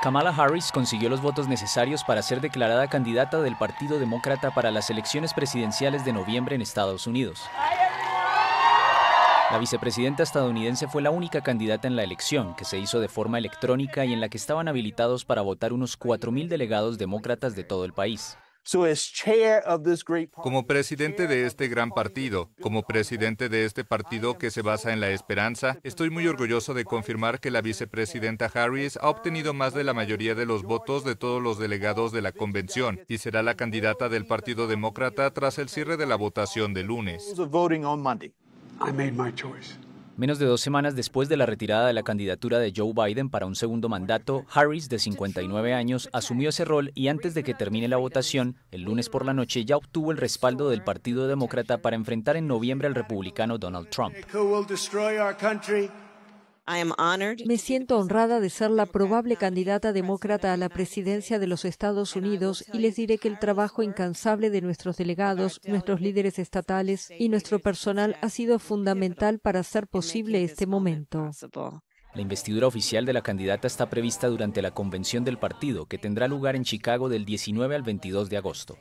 Kamala Harris consiguió los votos necesarios para ser declarada candidata del Partido Demócrata para las elecciones presidenciales de noviembre en Estados Unidos. La vicepresidenta estadounidense fue la única candidata en la elección, que se hizo de forma electrónica y en la que estaban habilitados para votar unos 4.000 delegados demócratas de todo el país. Como presidente de este gran partido, como presidente de este partido que se basa en la esperanza, estoy muy orgulloso de confirmar que la vicepresidenta Harris ha obtenido más de la mayoría de los votos de todos los delegados de la convención y será la candidata del Partido Demócrata tras el cierre de la votación de lunes. Menos de dos semanas después de la retirada de la candidatura de Joe Biden para un segundo mandato, Harris, de 59 años, asumió ese rol y antes de que termine la votación, el lunes por la noche ya obtuvo el respaldo del Partido Demócrata para enfrentar en noviembre al republicano Donald Trump. Me siento honrada de ser la probable candidata demócrata a la presidencia de los Estados Unidos y les diré que el trabajo incansable de nuestros delegados, nuestros líderes estatales y nuestro personal ha sido fundamental para hacer posible este momento. La investidura oficial de la candidata está prevista durante la convención del partido, que tendrá lugar en Chicago del 19 al 22 de agosto.